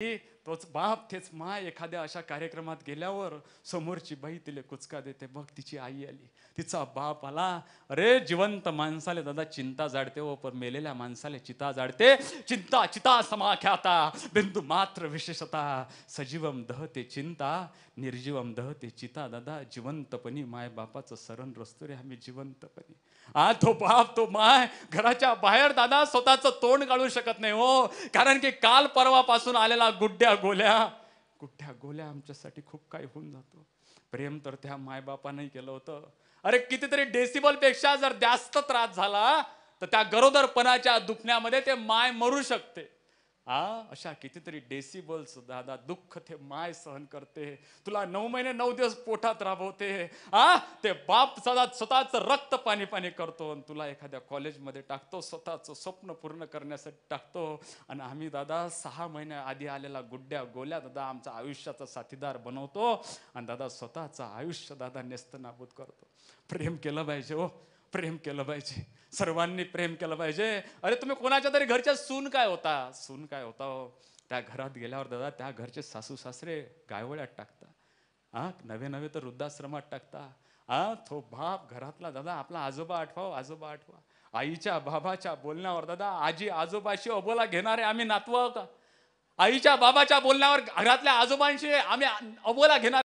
이 तोच बाप तेच माय एखाद्या अशा कार्यक्रमात गेल्यावर समोरची बाई तिले कुचका देते मग तिची आई आली तिचा बाप आला अरे जिवंत माणसाले दादा चिंता जाडते व हो, पण मेलेल्या माणसाले चिता जाडते चिंता चिता समाख्याता बिंदू मात्र विशेषता सजीवम दहते चिंता निर्जीवम दहते चिता दादा जिवंतपणी माय बापाचं सरण रस्तो रे आम्ही जिवंतपणी आ तो बाप तो माय घराच्या बाहेर दादा स्वतःचं तोंड काढू शकत नाही हो कारण की काल परवापासून आलेला गुड्ड्या गोल्या कुठ्या गोल्या आमच्यासाठी खूप काही होऊन जातो प्रेम तर त्या मायबापानंही केलं होतं अरे कितीतरी डेसिबलपेक्षा जर जास्त त्रास झाला तर त्या गरोदरपणाच्या दुखण्यामध्ये ते माय मरू शकते आ अशा कितीतरी डेसिबल्स दादा दुःख ते माय सहन करते तुला नऊ महिने नऊ दिवस पोटात राबवते आ ते बाप सदा स्वतःच रक्त पाणी पाणी करतो आणि तुला एखाद्या कॉलेजमध्ये टाकतो स्वतःचं स्वप्न पूर्ण करण्यासाठी टाकतो आणि आम्ही दादा सहा महिन्या आधी आलेला गुड्ड्या गोल्या दादा आमचा आयुष्याचा साथीदार बनवतो आणि दादा स्वतःचं आयुष्य दादा नेस्त नाबूद करतो प्रेम केलं पाहिजे हो प्रेम केलं पाहिजे सर्वांनी प्रेम केलं पाहिजे अरे तुम्ही कोणाच्या तरी घरच्या सून काय होता सून काय होता हो त्या घरात गेल्यावर दादा त्या घरचे सासू सासरे गायवळ्यात टाकता हा नवे नवे तर वृद्धाश्रमात टाकता आ तो बाप घरातला दादा आपला आजोबा आठवा हो, आजोबा आठवा आईच्या बाबाच्या बोलण्यावर दादा आजी आजोबाशी अबोला घेणारे आम्ही नातवं आईच्या बाबाच्या बोलण्यावर घरातल्या आजोबांशी आम्ही अबोला घेणार